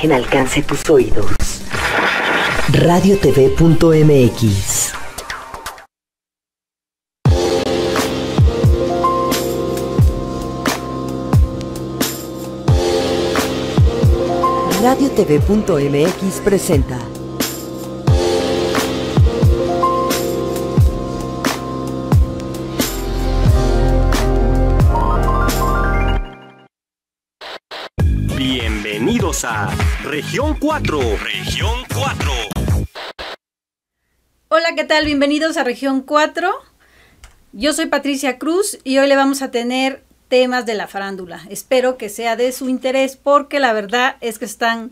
En alcance tus oídos. Radiotv.mx Radiotv.mx presenta Región 4. Región 4. Hola, ¿qué tal? Bienvenidos a Región 4. Yo soy Patricia Cruz y hoy le vamos a tener temas de la farándula. Espero que sea de su interés porque la verdad es que están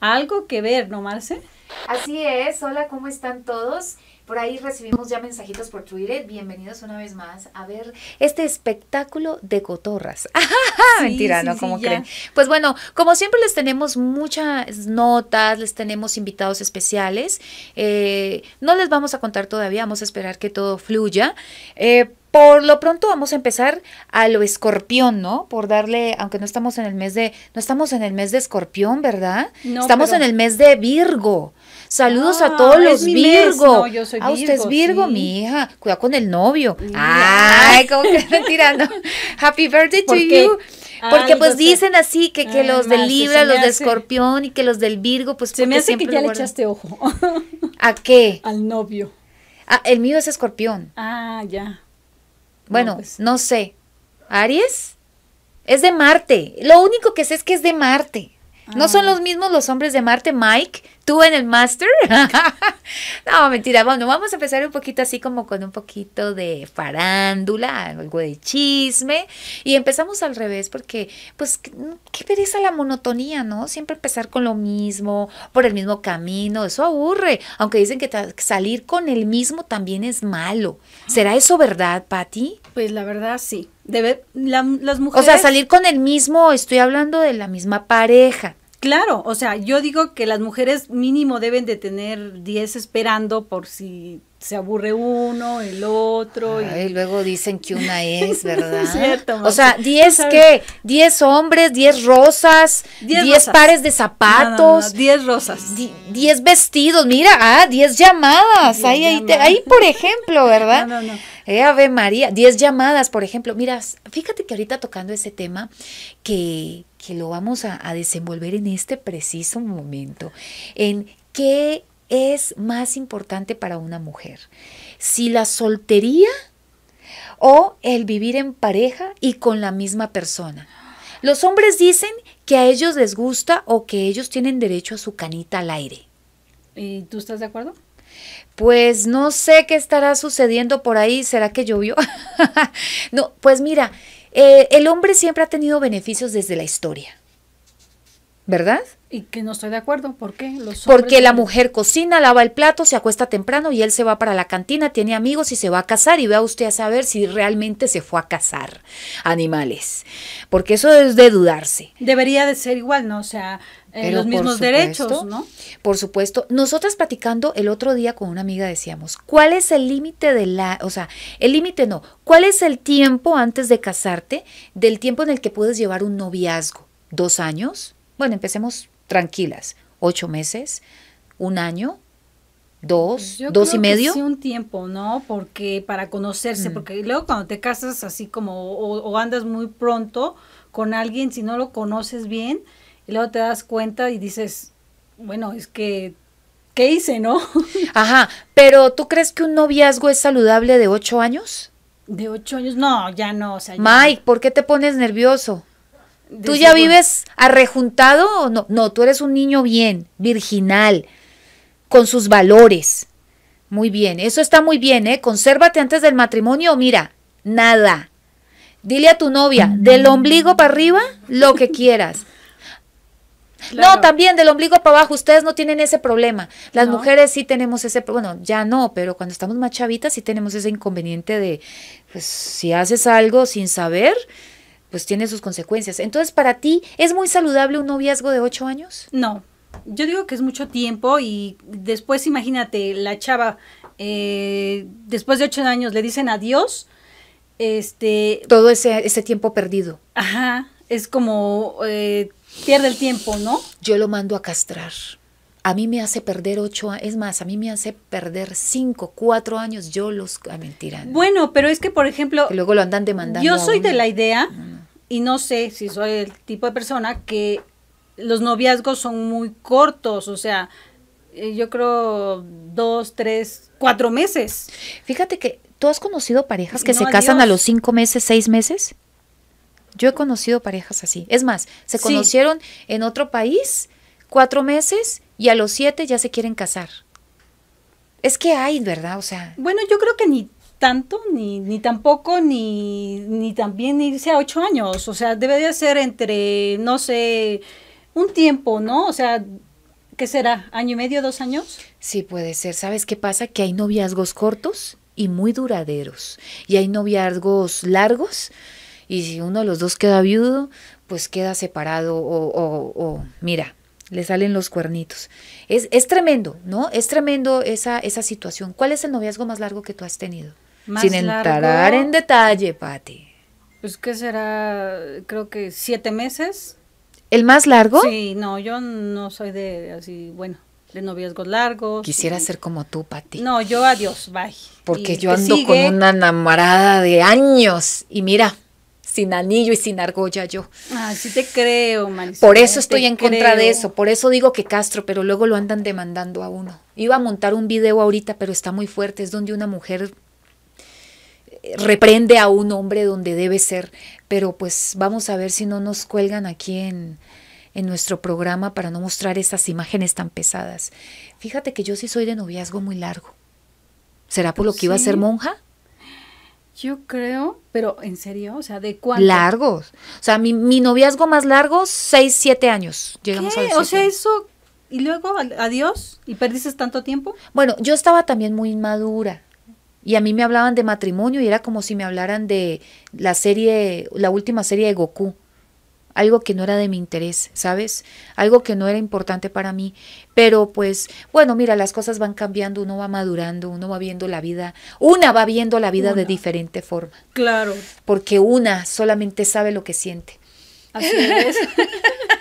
algo que ver, ¿no, Marce? Así es. Hola, ¿cómo están todos? Por ahí recibimos ya mensajitos por Twitter. Bienvenidos una vez más a ver este espectáculo de cotorras. Mentira, ¿no? ¿Cómo creen? Pues bueno, como siempre les tenemos muchas notas, les tenemos invitados especiales. Eh, no les vamos a contar todavía, vamos a esperar que todo fluya. Eh, por lo pronto vamos a empezar a lo escorpión, ¿no? Por darle, aunque no estamos en el mes de, no estamos en el mes de escorpión, ¿verdad? No, estamos en el mes de Virgo. Saludos a ah, todos los Virgo. No, yo soy ah, usted es Virgo, mi hija. Cuidado con el novio. Mm. Ay, como que están tirando. Happy birthday to you. Porque pues dicen así que, que los del Libra, los de Escorpión y que los del Virgo, pues se me hace que ya le echaste ojo. ¿A qué? Al novio. Ah, el mío es Escorpión. Ah, ya. Bueno, pues. no, sé. ¿Aries? Es de Marte. Lo único que sé es que es de Marte. No son ah. los mismos los hombres de Marte, Mike, tú en el máster. no, mentira. Bueno, vamos a empezar un poquito así como con un poquito de farándula, algo de chisme. Y empezamos al revés porque, pues, mm, qué pereza la monotonía, ¿no? Siempre empezar con lo mismo, por el mismo camino. Eso aburre. Aunque dicen que salir con el mismo también es malo. ¿Será eso verdad, Patti? Pues la verdad sí. Debe, las mujeres. O sea, salir con el mismo, estoy hablando de la misma pareja. Claro, o sea, yo digo que las mujeres mínimo deben de tener 10 esperando por si se aburre uno, el otro. y... luego dicen que una es, ¿verdad? cierto, O sea, 10 qué? ¿Diez hombres? 10 rosas? 10 pares de zapatos? 10 rosas. 10 vestidos, mira, ah, diez llamadas. ahí, Ahí, por ejemplo, ¿verdad? No, no, no. Eh, Ave María, 10 llamadas, por ejemplo. Mira, fíjate que ahorita tocando ese tema que, lo vamos a desenvolver en este preciso momento, en qué es más importante para una mujer? Si la soltería o el vivir en pareja y con la misma persona. Los hombres dicen que a ellos les gusta o que ellos tienen derecho a su canita al aire. ¿Y tú estás de acuerdo? Pues no sé qué estará sucediendo por ahí. ¿Será que llovió? no, pues mira, eh, el hombre siempre ha tenido beneficios desde la historia. ¿Verdad? Y que no estoy de acuerdo, ¿por qué? Porque la mujer cocina, lava el plato, se acuesta temprano y él se va para la cantina, tiene amigos y se va a casar y vea usted a saber si realmente se fue a casar animales. Porque eso es de dudarse. Debería de ser igual, ¿no? O sea, eh, los mismos derechos, ¿no? Por supuesto. Nosotras platicando el otro día con una amiga decíamos, ¿cuál es el límite de la, o sea, el límite no, cuál es el tiempo antes de casarte del tiempo en el que puedes llevar un noviazgo? ¿Dos años? Bueno, empecemos tranquilas, ocho meses, un año, dos, pues dos y medio. Que sí, un tiempo, ¿no? Porque para conocerse, mm. porque luego cuando te casas así como o, andas muy pronto con alguien, si no lo conoces bien, y luego te das cuenta y dices, bueno, es que, ¿qué hice, no? Ajá, pero ¿tú crees que un noviazgo es saludable de ocho años? De ocho años, no, ya no, o sea. Mike, ¿por qué te pones nervioso? ¿Tú ya vives arrejuntado o no? No, tú eres un niño bien, virginal, con sus valores. Muy bien, eso está muy bien, ¿eh? Consérvate antes del matrimonio, mira, nada. Dile a tu novia, mm. del ombligo para arriba, lo que quieras. No, también del ombligo para abajo, ustedes no tienen ese problema. Las mujeres sí tenemos ese problema, bueno, ya no, pero cuando estamos más chavitas sí tenemos ese inconveniente de, pues si haces algo sin saber, pues tiene sus consecuencias. Entonces, ¿para ti es muy saludable un noviazgo de ocho años? No, yo digo que es mucho tiempo y después imagínate, la chava, eh, después de ocho años le dicen adiós. Este, Todo ese, ese tiempo perdido. Ajá, es como eh, pierde el tiempo, ¿no? Yo lo mando a castrar. A mí me hace perder ocho, es más, a mí me hace perder cinco, cuatro años, yo los, a ah, mentira. Bueno, pero es que, por ejemplo... luego lo andan demandando. Yo soy de la idea y no sé si soy el tipo de persona que los noviazgos son muy cortos, o sea, eh, yo creo dos, tres, cuatro meses. Fíjate que tú has conocido parejas que se casan a los cinco meses, seis meses. Yo he conocido parejas así. Es más, se conocieron en otro país cuatro meses y a los siete ya se quieren casar. Es que hay, ¿verdad? O sea. Bueno, yo creo que ni tanto, ni, ni tampoco, ni, ni también irse a ocho años. O sea, debería ser entre, no sé, un tiempo, ¿no? O sea, ¿qué será? ¿Año y medio, dos años? Sí, puede ser. ¿Sabes qué pasa? Que hay noviazgos cortos y muy duraderos. Y hay noviazgos largos. Y si uno de los dos queda viudo, pues queda separado o, o mira, le salen los cuernitos. Es, es tremendo, ¿no? Es tremendo esa, esa situación. ¿Cuál es el noviazgo más largo que tú has tenido? sin entrar en detalle, Patti. Pues que será, creo que siete meses. ¿El más largo? Sí, no, yo no soy de así, bueno, de noviazgos largos. Quisiera ser como tú, Pati. No, yo adiós, bye. Porque yo ando con una enamorada de años y mira, sin anillo y sin argolla yo. Ah, sí te creo, Marisol. Por eso estoy en contra de eso, por eso digo que Castro, pero luego lo andan demandando a uno. Iba a montar un video ahorita, pero está muy fuerte, es donde una mujer reprende a un hombre donde debe ser, pero pues vamos a ver si no nos cuelgan aquí en, en nuestro programa para no mostrar esas imágenes tan pesadas. Fíjate que yo sí soy de noviazgo muy largo. ¿Será por lo que iba a ser monja? Yo creo, pero en serio, o sea, ¿de cuánto? Largos. O sea, mi, mi noviazgo más largo, seis, siete años. Llegamos a O sea, eso, y luego adiós, y perdiste tanto tiempo. Bueno, yo estaba también muy inmadura y a mí me hablaban de matrimonio y era como si me hablaran de la serie, la última serie de Goku. Algo que no era de mi interés, ¿sabes? Algo que no era importante para mí. Pero pues, bueno, mira, las cosas van cambiando, uno va madurando, uno va viendo la vida. Una va viendo la vida de diferente forma. Claro. Porque una solamente sabe lo que siente. Así es.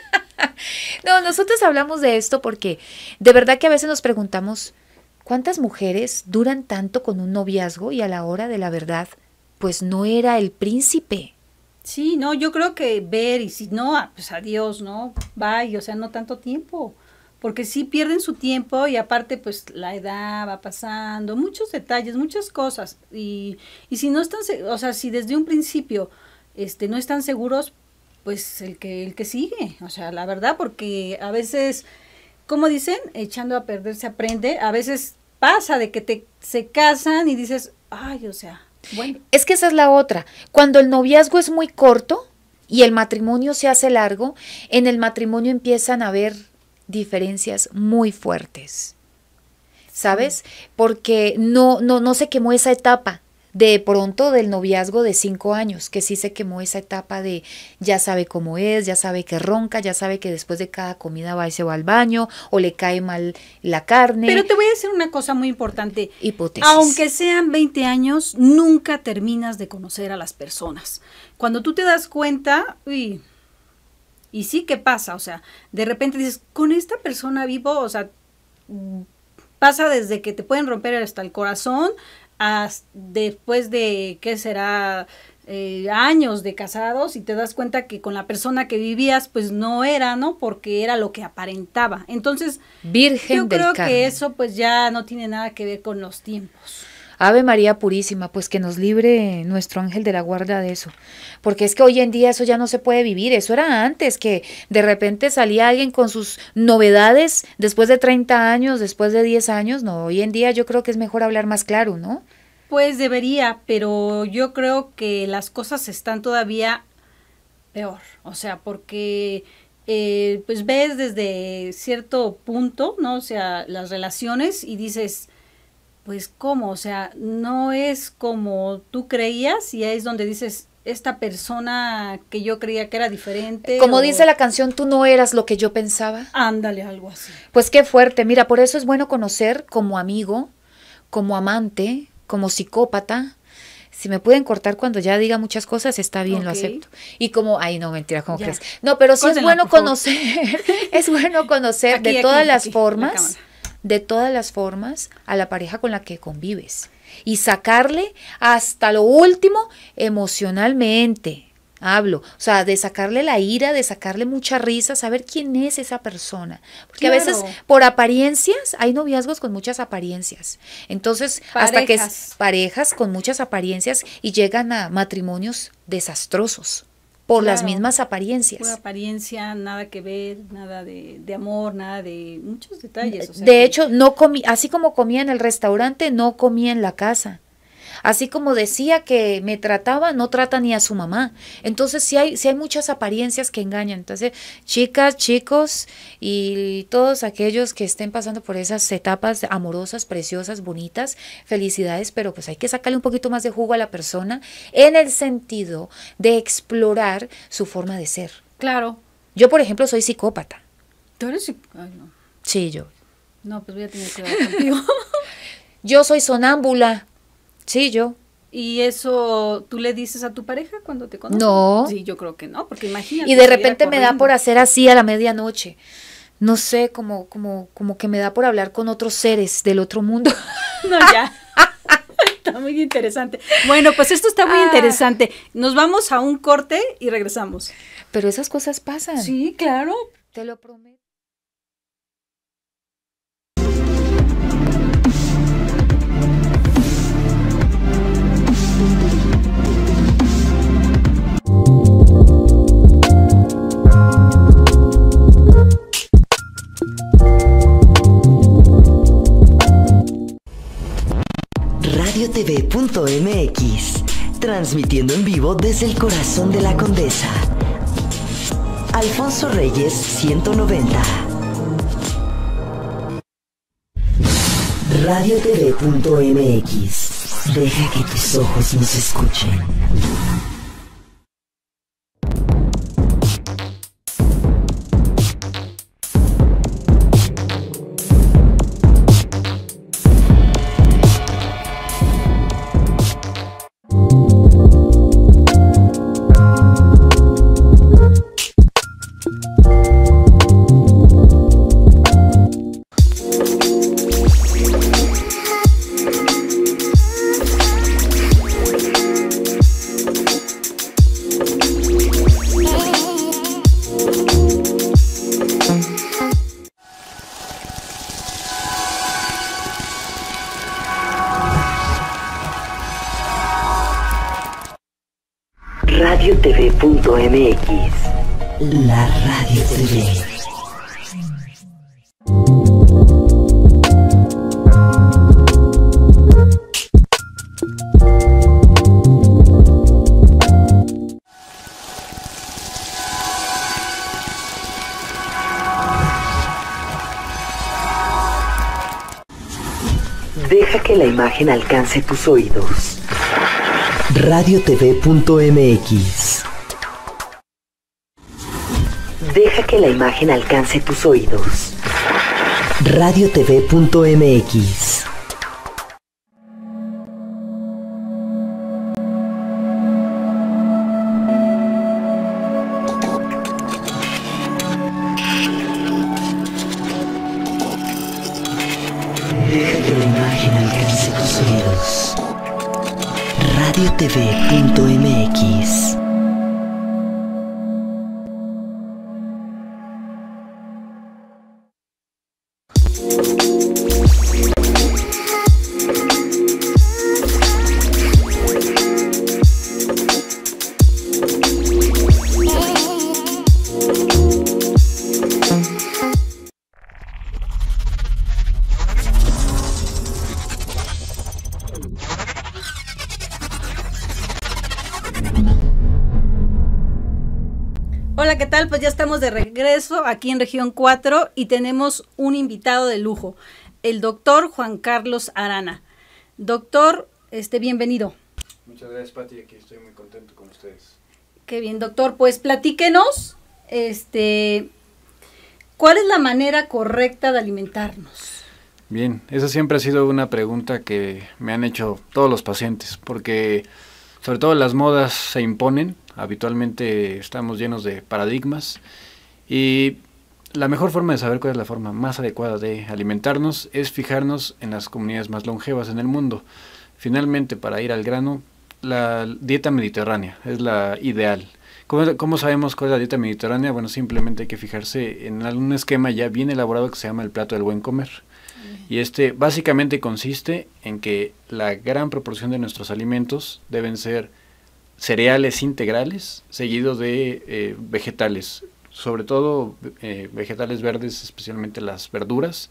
no, nosotros hablamos de esto porque de verdad que a veces nos preguntamos, ¿Cuántas mujeres duran tanto con un noviazgo y a la hora de la verdad, pues no era el príncipe? Sí, no, yo creo que ver y si no, ah, pues adiós, ¿no? Bye, o sea, no tanto tiempo, porque sí pierden su tiempo y aparte pues la edad va pasando, muchos detalles, muchas cosas y, y si no están, o sea, si desde un principio este, no están seguros, pues el que, el que sigue, o sea, la verdad, porque a veces ¿Cómo dicen, echando a perder se aprende. A veces pasa de que te se casan y dices, ay, o sea, bueno. Es que esa es la otra. Cuando el noviazgo es muy corto y el matrimonio se hace largo, en el matrimonio empiezan a haber diferencias muy fuertes. ¿Sabes? Porque no, no, no se quemó esa etapa de pronto del noviazgo de cinco años, que sí se quemó esa etapa de ya sabe cómo es, ya sabe que ronca, ya sabe que después de cada comida va y se va al baño o le cae mal la carne. Pero te voy a decir una cosa muy importante. Hipótesis. Aunque sean 20 años, nunca terminas de conocer a las personas. Cuando tú te das cuenta, uy, y sí ¿qué pasa, o sea, de repente dices, con esta persona vivo, o sea, pasa desde que te pueden romper hasta el corazón después de, ¿qué será? Eh, años de casados y te das cuenta que con la persona que vivías pues no era, ¿no? Porque era lo que aparentaba. Entonces, Virgen yo creo que eso pues ya no tiene nada que ver con los tiempos. Ave María Purísima, pues que nos libre nuestro ángel de la guarda de eso. Porque es que hoy en día eso ya no se puede vivir, eso era antes, que de repente salía alguien con sus novedades después de 30 años, después de 10 años, no, hoy en día yo creo que es mejor hablar más claro, ¿no? Pues debería, pero yo creo que las cosas están todavía peor, o sea, porque eh, pues ves desde cierto punto, ¿no? O sea, las relaciones y dices, pues cómo, o sea, no es como tú creías y ahí es donde dices, esta persona que yo creía que era diferente. Como dice la canción, tú no eras lo que yo pensaba. Ándale, algo así. Pues qué fuerte, mira, por eso es bueno conocer como amigo, como amante, como psicópata. Si me pueden cortar cuando ya diga muchas cosas, está bien, lo acepto. Y como, ay, no, mentira, ¿cómo crees? No, pero sí es bueno conocer, es bueno conocer de todas las formas de todas las formas a la pareja con la que convives y sacarle hasta lo último emocionalmente. Hablo, o sea, de sacarle la ira, de sacarle mucha risa, saber quién es esa persona. Porque a veces por apariencias hay noviazgos con muchas apariencias. Entonces, hasta que es parejas con muchas apariencias y llegan a matrimonios desastrosos por las mismas apariencias. Pura apariencia, nada que ver, nada de, amor, nada de muchos detalles. de hecho, no comí, así como comía en el restaurante, no comía en la casa. Así como decía que me trataba, no trata ni a su mamá. Entonces sí hay, hay muchas apariencias que engañan. Entonces, chicas, chicos y todos aquellos que estén pasando por esas etapas amorosas, preciosas, bonitas, felicidades, pero pues hay que sacarle un poquito más de jugo a la persona en el sentido de explorar su forma de ser. Claro. Yo, por ejemplo, soy psicópata. ¿Tú eres psicópata? Sí, yo. No, pues voy a tener que hablar contigo. yo soy sonámbula. Sí, yo. ¿Y eso tú le dices a tu pareja cuando te conoces? No. Sí, yo creo que no, porque imagínate. Y de repente me da por hacer así a la medianoche. No sé, como, como, que me da por hablar con otros seres del otro mundo. No, ya. está muy interesante. Bueno, pues esto está muy ah. interesante. Nos vamos a un corte y regresamos. Pero esas cosas pasan. Sí, claro. Te lo prometo. radiotv.mx, transmitiendo en vivo desde el corazón de la condesa. Alfonso Reyes 190. Radiotv.mx. Deja que tus ojos nos escuchen. La Radio TV Deja que la imagen alcance tus oídos. Radio mx que la imagen alcance tus oídos. Radiotv.mx ¿qué tal? Pues ya estamos de regreso aquí en Región 4 y tenemos un invitado de lujo, el doctor Juan Carlos Arana. Doctor, este, bienvenido. Muchas gracias, Pati, aquí estoy muy contento con ustedes. Qué bien, doctor. Pues platíquenos, este, ¿cuál es la manera correcta de alimentarnos? Bien, esa siempre ha sido una pregunta que me han hecho todos los pacientes, porque sobre todo las modas se imponen Habitualmente estamos llenos de paradigmas y la mejor forma de saber cuál es la forma más adecuada de alimentarnos es fijarnos en las comunidades más longevas en el mundo. Finalmente, para ir al grano, la dieta mediterránea es la ideal. ¿Cómo, sabemos cuál es la dieta mediterránea? Bueno, simplemente hay que fijarse en algún esquema ya bien elaborado que se llama el plato del buen comer. Y este básicamente consiste en que la gran proporción de nuestros alimentos deben ser cereales integrales seguido de eh, vegetales, sobre todo eh, vegetales verdes, especialmente las verduras,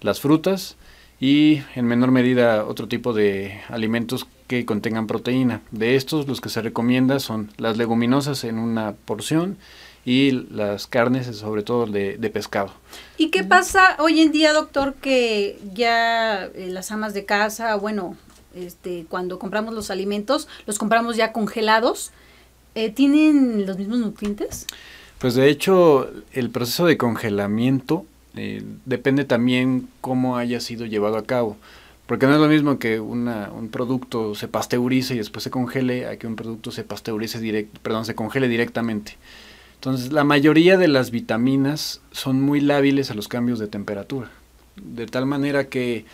las frutas y en menor medida otro tipo de alimentos que contengan proteína. De estos los que se recomienda son las leguminosas en una porción y las carnes sobre todo de, pescado. ¿Y qué pasa hoy en día, doctor, que ya eh, las amas de casa, bueno, este, cuando compramos los alimentos, los compramos ya congelados, eh, ¿tienen los mismos nutrientes? Pues de hecho, el proceso de congelamiento eh, depende también cómo haya sido llevado a cabo. Porque no es lo mismo que un producto se pasteurice y después se congele a que un producto se pasteurice directo, perdón, se congele directamente. Entonces, la mayoría de las vitaminas son muy lábiles a los cambios de temperatura. De tal manera que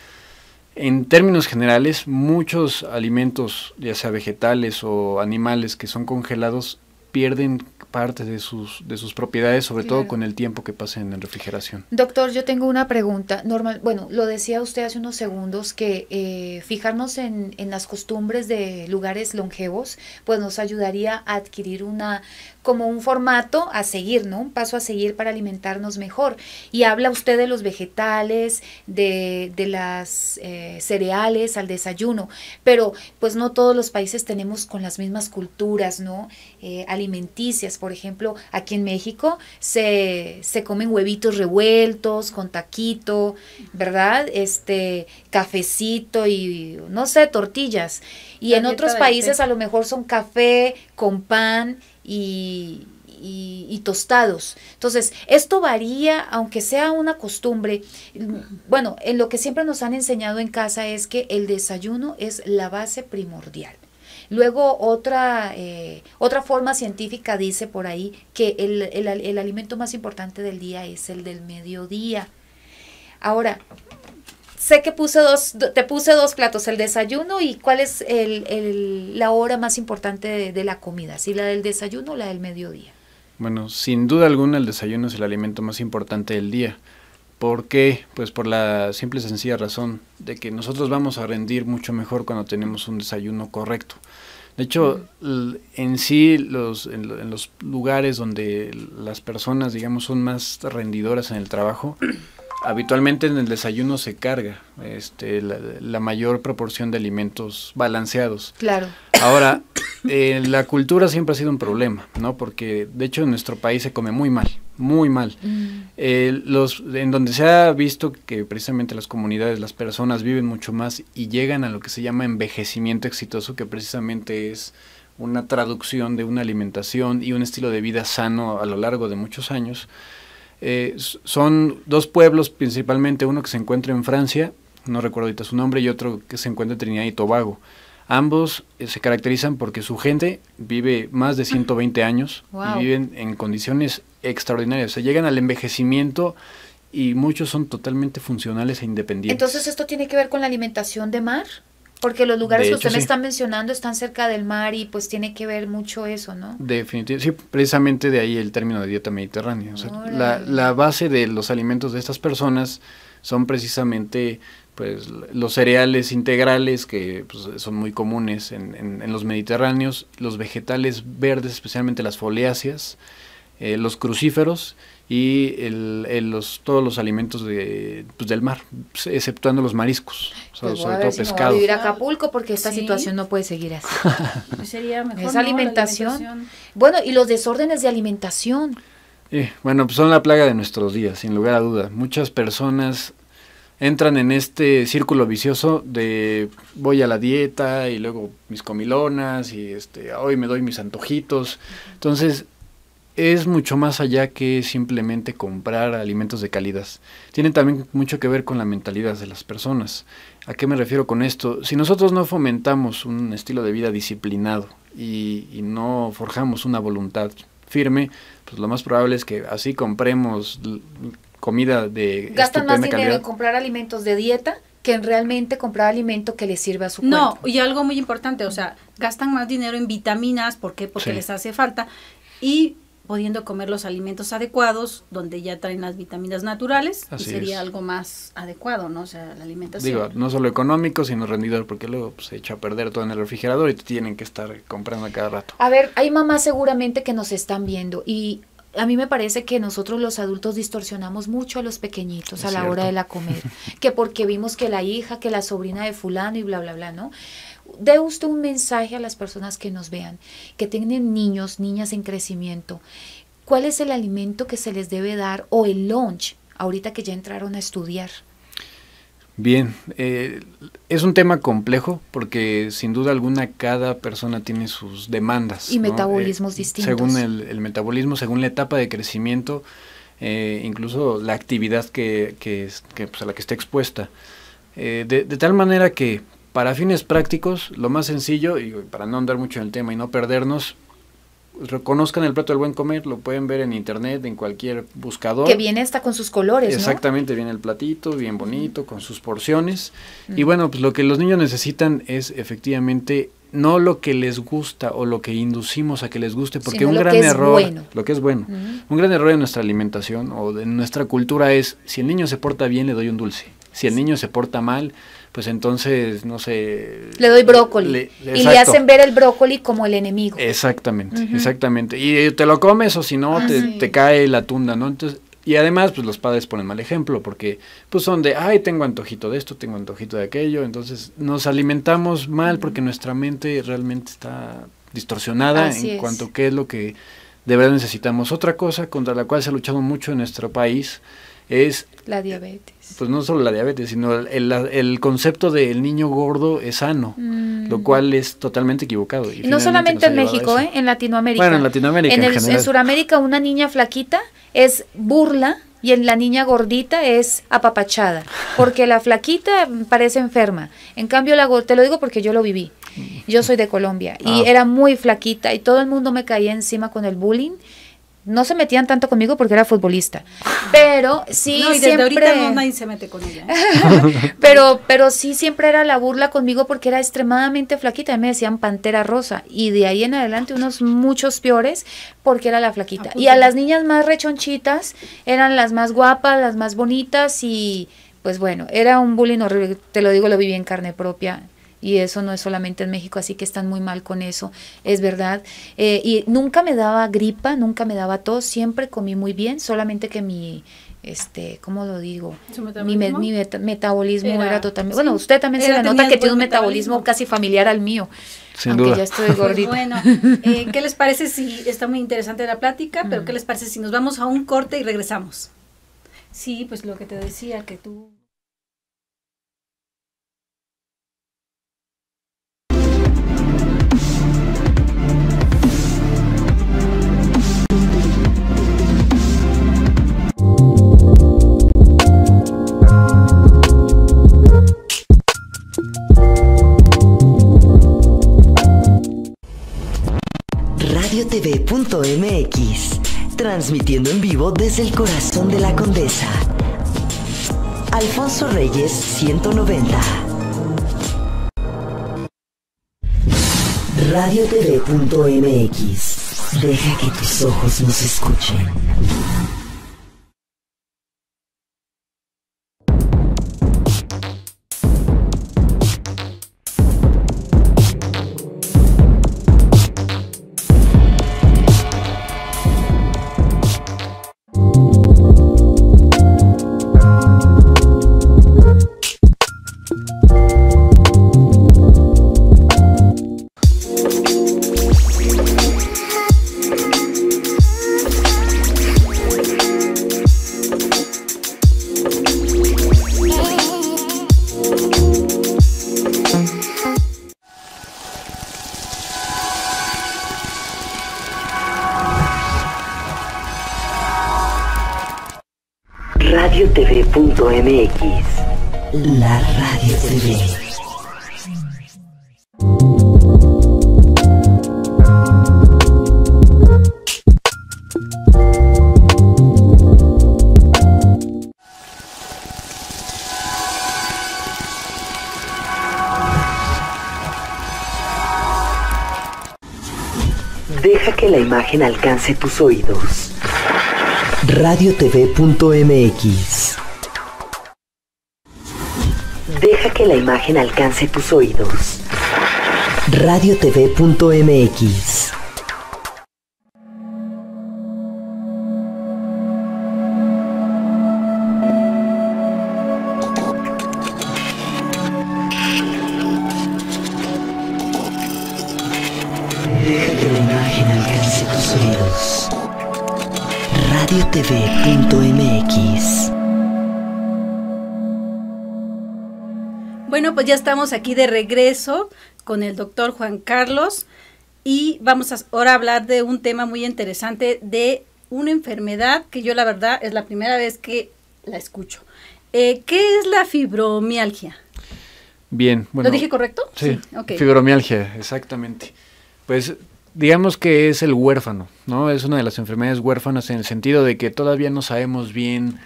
en términos generales, muchos alimentos, ya sea vegetales o animales que son congelados, pierden parte de sus, de sus propiedades, sobre todo con el tiempo que pasen en refrigeración. Doctor, yo tengo una pregunta. Normal, bueno, lo decía usted hace unos segundos que eh, fijarnos en, en, las costumbres de lugares longevos, pues nos ayudaría a adquirir una como un formato a seguir, ¿no? Un paso a seguir para alimentarnos mejor. Y habla usted de los vegetales, de, las eh, cereales al desayuno, pero pues no todos los países tenemos con las mismas culturas, ¿no? Eh, alimenticias, por ejemplo, aquí en México se, se comen huevitos revueltos con taquito, ¿verdad? Este, cafecito y, no sé, tortillas. Y en otros países a lo mejor son café con pan y, tostados. Entonces, esto varía, aunque sea una costumbre. Bueno, en lo que siempre nos han enseñado en casa es que el desayuno es la base primordial. Luego, otra, eh, otra forma científica dice por ahí que el, el alimento más importante del día es el del mediodía. Ahora, sé que puse dos, te puse dos platos, el desayuno y cuál es el, el, la hora más importante de, la comida, si la del desayuno o la del mediodía. Bueno, sin duda alguna el desayuno es el alimento más importante del día. ¿Por qué? Pues por la simple y sencilla razón de que nosotros vamos a rendir mucho mejor cuando tenemos un desayuno correcto. De hecho, en sí, los, en los lugares donde las personas, digamos, son más rendidoras en el trabajo, habitualmente en el desayuno se carga este, la, mayor proporción de alimentos balanceados. Claro. Ahora, eh, la cultura siempre ha sido un problema, ¿no? Porque de hecho en nuestro país se come muy mal, muy mal. Mm. Eh, los, en donde se ha visto que precisamente las comunidades, las personas viven mucho más y llegan a lo que se llama envejecimiento exitoso, que precisamente es una traducción de una alimentación y un estilo de vida sano a lo largo de muchos años. Eh, son dos pueblos principalmente, uno que se encuentra en Francia, no recuerdo ahorita su nombre, y otro que se encuentra en Trinidad y Tobago. Ambos eh, se caracterizan porque su gente vive más de 120 años y viven en condiciones extraordinarias. O llegan al envejecimiento y muchos son totalmente funcionales e independientes. Entonces, ¿esto tiene que ver con la alimentación de mar? Porque los lugares que usted me está mencionando están cerca del mar y pues tiene que ver mucho eso, ¿no? Definitivamente, sí, precisamente de ahí el término de dieta mediterránea. la, base de los alimentos de estas personas son precisamente pues los cereales integrales que pues, son muy comunes en, los mediterráneos, los vegetales verdes, especialmente las foliáceas, eh, los crucíferos y el, los, todos los alimentos de, pues, del mar, pues, exceptuando los mariscos, o pues sobre todo si pescado. vivir a Acapulco porque esta situación no puede seguir así. Esa pues alimentación. Bueno, y los desórdenes de alimentación. Eh, bueno, pues son la plaga de nuestros días, sin lugar a duda. Muchas personas entran en este círculo vicioso de voy a la dieta y luego mis comilonas y este hoy me doy mis antojitos. Entonces, es mucho más allá que simplemente comprar alimentos de calidad. Tiene también mucho que ver con la mentalidad de las personas. ¿A qué me refiero con esto? Si nosotros no fomentamos un estilo de vida disciplinado y, no forjamos una voluntad firme, pues lo más probable es que así compremos comida de... Gastan más dinero en comprar alimentos de dieta que en realmente comprar alimento que les sirva a su cuerpo. No, y algo muy importante, o sea, gastan más dinero en vitaminas, ¿por qué? Porque les hace falta. Y pudiendo comer los alimentos adecuados, donde ya traen las vitaminas naturales, y sería algo más adecuado, ¿no? O sea, la alimentación. Digo, no solo económico, sino rendidor, porque luego pues, se echa a perder todo en el refrigerador y tienen que estar comprando cada rato. A ver, hay mamás seguramente que nos están viendo y a mí me parece que nosotros los adultos distorsionamos mucho a los pequeñitos a la hora de la comer, que porque vimos que la hija, que la sobrina de fulano y bla, bla, bla, ¿no? dé usted un mensaje a las personas que nos vean, que tienen niños, niñas en crecimiento. ¿Cuál es el alimento que se les debe dar o el lunch ahorita que ya entraron a estudiar? Bien, eh, es un tema complejo porque sin duda alguna cada persona tiene sus demandas. Y metabolismos eh, distintos. Según el, metabolismo, según la etapa de crecimiento, eh, incluso la actividad que, pues, a la que está expuesta. de, tal manera que para fines prácticos, lo más sencillo, y para no andar mucho en el tema y no perdernos, reconozcan el plato del buen comer, lo pueden ver en internet, en cualquier buscador. Que viene está con sus colores. Exactamente, viene el platito, bien bonito, con sus porciones. Y bueno, pues lo que los niños necesitan es efectivamente no lo que les gusta o lo que inducimos a que les guste, porque un gran error, lo que es bueno, un gran error en nuestra alimentación o de nuestra cultura es, si el niño se porta bien, le doy un dulce. Si el niño se porta mal, pues entonces, no sé... Le doy brócoli. y le hacen ver el brócoli como el enemigo. Exactamente, exactamente. Y eh, te lo comes o si no, ah, te, cae la tunda, ¿no? Entonces, y además, pues los padres ponen mal ejemplo, porque pues son de, ay, tengo antojito de esto, tengo antojito de aquello, entonces nos alimentamos mal porque nuestra mente realmente está distorsionada en cuanto a qué es lo que de verdad necesitamos. Otra cosa contra la cual se ha luchado mucho en nuestro país es... La diabetes. Pues no solo la diabetes, sino el, el, concepto del niño gordo es sano, mm. lo cual es totalmente equivocado. no solamente en México, ¿eh? en Latinoamérica. Bueno, en Latinoamérica. En, Sudamérica una niña flaquita es burla y en la niña gordita es apapachada, porque la flaquita parece enferma. En cambio, la te lo digo porque yo lo viví. Yo soy de Colombia y ah. era muy flaquita y todo el mundo me caía encima con el bullying no se metían tanto conmigo porque era futbolista, pero sí siempre... mete con ella. ¿eh? pero, pero sí siempre era la burla conmigo porque era extremadamente flaquita, y me decían pantera rosa y de ahí en adelante unos muchos peores porque era la flaquita. Y a las niñas más rechonchitas eran las más guapas, las más bonitas y pues bueno, era un bullying horrible, te lo digo, lo viví en carne propia y eso no es solamente en México, así que están muy mal con eso, es verdad. Eh, y nunca me daba gripa, nunca me daba tos, siempre comí muy bien, solamente que mi, este, ¿cómo lo digo? Mi, mi metabolismo era, totalmente... bueno, usted también se nota que tiene un metabolismo, casi familiar al mío, Sin aunque ya estoy pues gordita. bueno, eh, ¿qué les parece si... Está muy interesante la plática, pero mm. ¿qué les parece si nos vamos a un corte y regresamos? Sí, pues lo que te decía, que tú... tv.mx, transmitiendo en vivo desde el corazón de la condesa. Alfonso Reyes 190. Radiotv.mx. Deja que tus ojos nos escuchen. la radio TV. Deja que la imagen alcance tus oídos. Radiotv.mx la imagen alcance tus oídos. Radiotv.mx aquí de regreso con el doctor Juan Carlos y vamos ahora a hablar de un tema muy interesante de una enfermedad que yo la verdad es la primera vez que la escucho. Eh, ¿Qué es la fibromialgia? Bien, bueno. ¿Lo dije correcto? Sí, fibromialgia, exactamente. Pues digamos que es el huérfano, ¿no? Es una de las enfermedades huérfanas en el sentido de que todavía no sabemos bien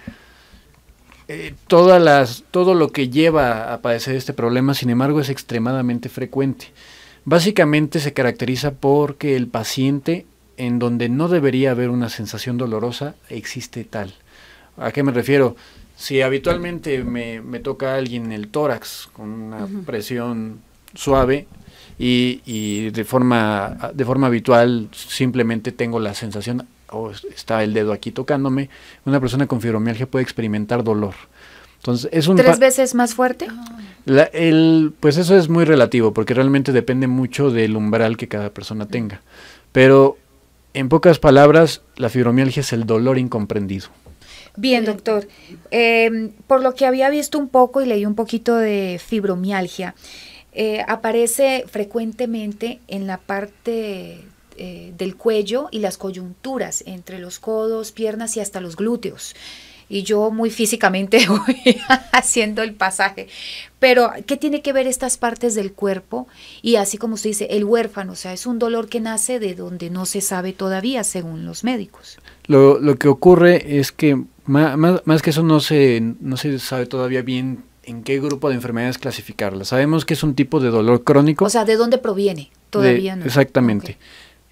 eh, todas las, todo lo que lleva a padecer este problema, sin embargo, es extremadamente frecuente. Básicamente se caracteriza porque el paciente, en donde no debería haber una sensación dolorosa, existe tal. ¿A qué me refiero? Si habitualmente me, toca a alguien el tórax con una presión suave y, y, de, forma, de forma habitual simplemente tengo la sensación o está el dedo aquí tocándome, una persona con fibromialgia puede experimentar dolor. Entonces, es un ¿Tres veces más fuerte? el, pues eso es muy relativo, porque realmente depende mucho del umbral que cada persona tenga. Pero, en pocas palabras, la fibromialgia es el dolor incomprendido. Bien, doctor. Em, por lo que había visto un poco y leí un poquito de fibromialgia, eh, aparece frecuentemente en la parte eh, del cuello y las coyunturas entre los codos, piernas y hasta los glúteos. Y yo muy físicamente voy haciendo el pasaje. Pero, ¿qué tiene que ver estas partes del cuerpo? Y así como usted dice, el huérfano, o sea, es un dolor que nace de donde no se sabe todavía, según los médicos. Lo, que ocurre es que, más, que eso, no se, no se sabe todavía bien en qué grupo de enfermedades clasificarla. Sabemos que es un tipo de dolor crónico. O sea, ¿de dónde proviene? Todavía no. Exactamente.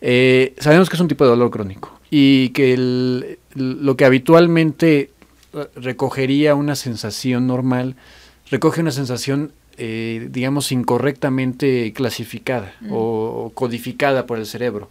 Eh, sabemos que es un tipo de dolor crónico y que lo que habitualmente eh, recogería una sensación normal, recoge una sensación, eh, digamos, incorrectamente clasificada mm. o, codificada por el cerebro.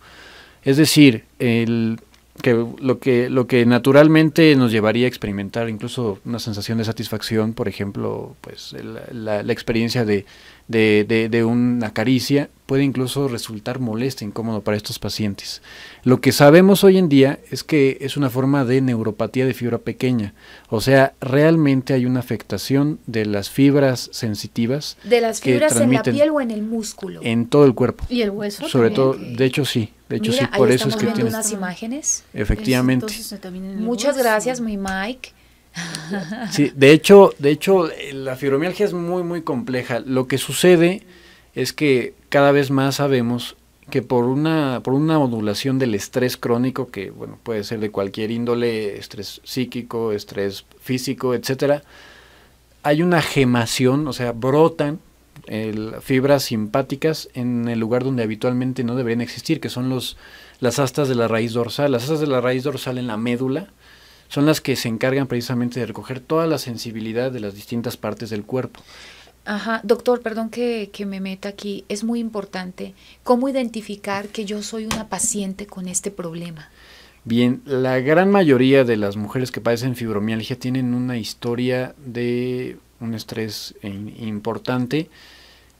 Es decir, que lo, que, lo que naturalmente nos llevaría a experimentar incluso una sensación de satisfacción, por ejemplo, pues la, experiencia de de, de, una caricia puede incluso resultar molesta, incómodo para estos pacientes. Lo que sabemos hoy en día es que es una forma de neuropatía de fibra pequeña, o sea, realmente hay una afectación de las fibras sensitivas. De las fibras en la piel o en el músculo. En todo el cuerpo. Y el hueso. Sobre todo, de hecho sí, de hecho sí, por eso es que tienes imágenes. Efectivamente. Muchas gracias, mi Mike. Sí, de hecho, de hecho, la fibromialgia es muy, muy compleja. Lo que sucede es que cada vez más sabemos que por una, por una modulación del estrés crónico, que bueno, puede ser de cualquier índole, estrés psíquico, estrés físico, etcétera, hay una gemación, o sea, brotan fibras simpáticas en el lugar donde habitualmente no deberían existir, que son los, las astas de la raíz dorsal. Las astas de la raíz dorsal en la médula son las que se encargan precisamente de recoger toda la sensibilidad de las distintas partes del cuerpo. Ajá, doctor, perdón que, me meta aquí. Es muy importante cómo identificar que yo soy una paciente con este problema. Bien, la gran mayoría de las mujeres que padecen fibromialgia tienen una historia de un estrés importante.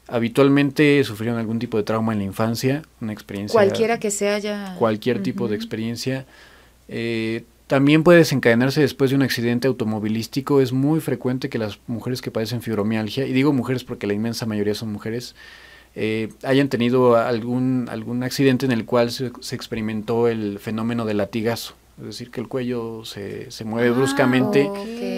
Habitualmente sufrieron algún tipo de trauma en la infancia, una experiencia. Cualquiera que sea ya. Cualquier tipo de experiencia. Eh, también puede desencadenarse después de un accidente automovilístico. Es muy frecuente que las mujeres que padecen fibromialgia, y digo mujeres porque la inmensa mayoría son mujeres, eh, hayan tenido algún, algún accidente en el cual se, experimentó el fenómeno del latigazo. Es decir, que el cuello se, mueve ah, bruscamente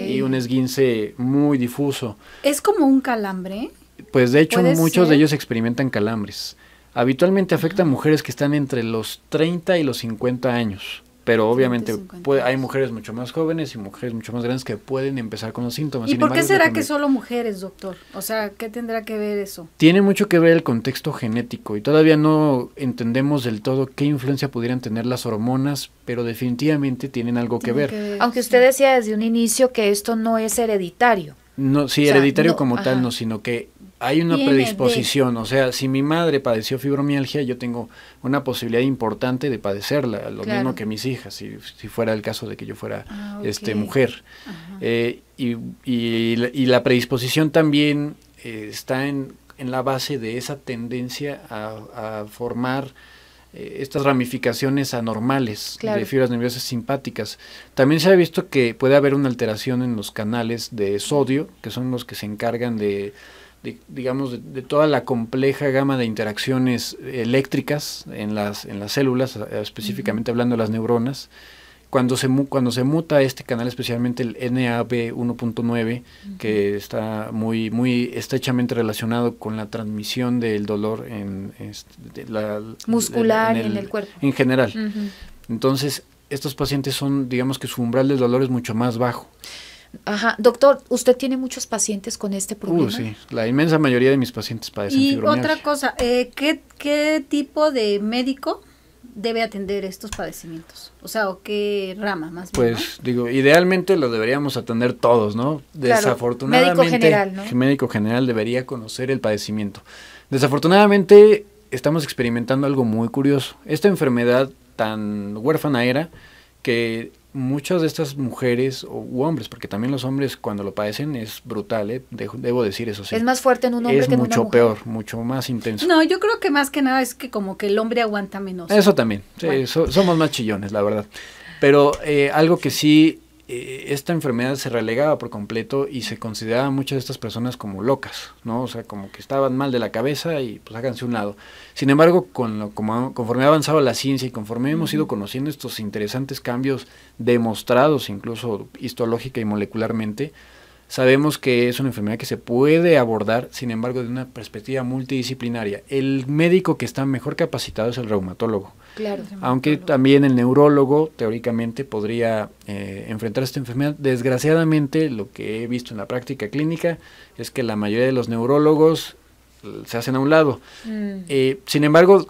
y un esguince muy difuso. ¿Es como un calambre? Pues de hecho muchos de ellos experimentan calambres. Habitualmente afecta a mujeres que están entre los 30 y los 50 años. Pero obviamente hay mujeres mucho más jóvenes y mujeres mucho más grandes que pueden empezar con los síntomas. ¿Y por qué será que solo mujeres, doctor? O sea, ¿qué tendrá que ver eso? Tiene mucho que ver el contexto genético y todavía no entendemos del todo qué influencia pudieran tener las hormonas, pero definitivamente tienen algo que, ver. Aunque usted decía desde un inicio que esto no es hereditario. No, sí, hereditario como tal no, sino que hay una predisposición, o sea, si mi madre padeció fibromialgia, yo tengo una posibilidad importante de padecerla, lo mismo que mis hijas, si, si, fuera el caso de que yo fuera ah, este, mujer. Eh, y, y, la, predisposición también eh, está en, en, la base de esa tendencia a, formar eh, estas ramificaciones anormales de fibras nerviosas simpáticas. También se ha visto que puede haber una alteración en los canales de sodio, que son los que se encargan de digamos, de, toda la compleja gama de interacciones eléctricas en las, en las células, eh, específicamente hablando de las neuronas. Cuando se, cuando se muta este canal, especialmente el NAB1.9, que está muy, muy estrechamente relacionado con la transmisión del dolor en, muscular en el, cuerpo. En general. Entonces, estos pacientes son, digamos que su umbral del dolor es mucho más bajo. Ajá, doctor, ¿usted tiene muchos pacientes con este uh, problema? sí, la inmensa mayoría de mis pacientes padecen Y otra cosa, eh, ¿qué, tipo de médico debe atender estos padecimientos? O sea, ¿o qué rama más bien? Pues digo, idealmente lo deberíamos atender todos, ¿no? Desafortunadamente, médico general, médico general debería conocer el padecimiento. Desafortunadamente estamos experimentando algo muy curioso. Esta enfermedad tan huérfana era que muchas de estas mujeres o u hombres, porque también los hombres cuando lo padecen es brutal, ¿eh? debo decir eso sí. Es más fuerte en un hombre es que en una mujer. Es mucho peor, mucho más intenso. No, yo creo que más que nada es que como que el hombre aguanta menos. Eso también, somos más chillones, la verdad. Pero eh, algo que sí eh, eh, esta enfermedad se relegaba por completo y se consideraba a muchas de estas personas como locas, ¿no? O sea, como que estaban mal de la cabeza y pues háganse un lado. Sin embargo, con conforme ha avanzado la ciencia y conforme hemos ido conociendo estos interesantes cambios demostrados incluso histológica y molecularmente, Sabemos que es una enfermedad que se puede abordar, sin embargo, de una perspectiva multidisciplinaria. El médico que está mejor capacitado es el reumatólogo. Claro, Aunque también el neurólogo teóricamente podría eh, enfrentar esta enfermedad. Desgraciadamente, lo que he visto en la práctica clínica es que la mayoría de los neurólogos eh, se hacen a un lado. Mm. Eh, sin embargo,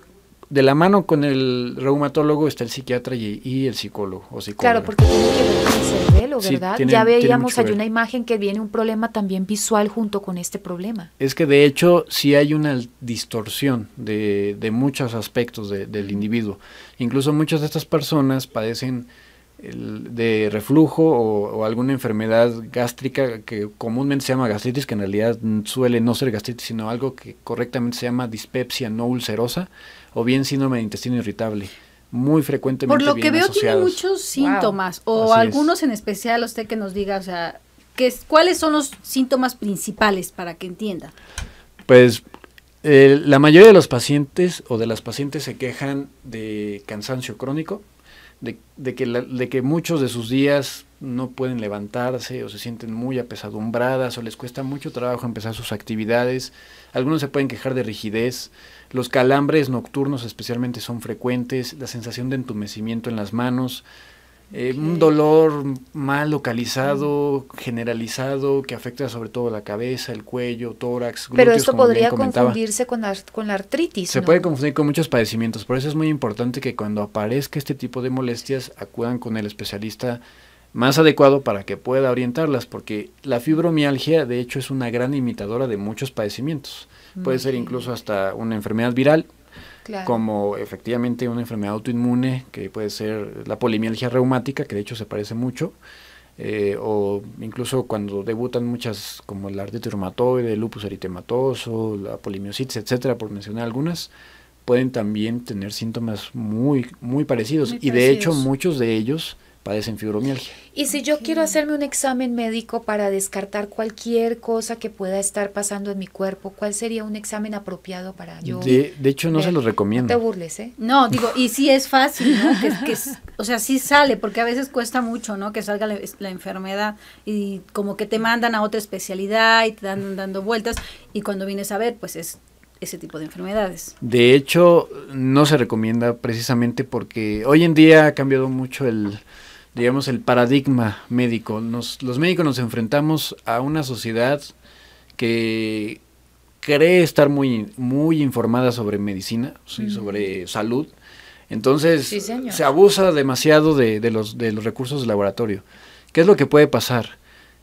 de la mano con el reumatólogo está el psiquiatra y, el psicólogo o Claro, porque tiene que ya veíamos, hay una imagen que viene un problema también visual junto con este problema. Es que de hecho sí hay una distorsión de, muchos aspectos del individuo. Incluso muchas de estas personas padecen de reflujo o, alguna enfermedad gástrica que comúnmente se llama gastritis, que en realidad suele no ser gastritis, sino algo que correctamente se llama dispepsia no ulcerosa o bien síndrome de intestino irritable muy frecuentemente. Por lo que veo tiene muchos síntomas o algunos en especial usted que nos diga, o sea, ¿cuáles son los síntomas principales para que entienda? Pues la mayoría de los pacientes o de las pacientes se quejan de cansancio crónico, de, que, de que muchos de sus días no pueden levantarse o se sienten muy apesadumbradas o les cuesta mucho trabajo empezar sus actividades. Algunos se pueden quejar de rigidez, los calambres nocturnos especialmente son frecuentes, la sensación de entumecimiento en las manos, eh, un dolor mal localizado, generalizado, que afecta sobre todo la cabeza, el cuello, tórax, glúteos. Pero esto podría confundirse con la, artritis. Se puede confundir con muchos padecimientos, por eso es muy importante que cuando aparezca este tipo de molestias acudan con el especialista más adecuado para que pueda orientarlas, porque la fibromialgia de hecho es una gran imitadora de muchos padecimientos puede mm. ser incluso hasta una enfermedad viral, como efectivamente una enfermedad autoinmune, que puede ser la polimialgia reumática, que de hecho se parece mucho, eh, o incluso cuando debutan muchas como el artritis reumatoide, el lupus eritematoso, la polimiositis, etcétera, por mencionar algunas, pueden también tener síntomas muy, muy parecidos. y de hecho muchos de ellos padecen fibromialgia. Y si yo quiero hacerme un examen médico para descartar cualquier cosa que pueda estar pasando en mi cuerpo, ¿cuál sería un examen apropiado para yo? De, hecho, no se los recomiendo. No te burles, ¿eh? No, digo, y sí es fácil, ¿no? que, o sea, sí sale, porque a veces cuesta mucho, ¿no? Que salga la, la, enfermedad y como que te mandan a otra especialidad y te dan dando vueltas y cuando vienes a ver, pues es ese tipo de enfermedades. De hecho, no se recomienda precisamente porque hoy en día ha cambiado mucho el digamos, el paradigma médico. los médicos nos enfrentamos a una sociedad que cree estar muy, muy informada sobre medicina, sobre salud. Entonces, se abusa demasiado de, de, los, de los recursos del laboratorio. ¿Qué es lo que puede pasar?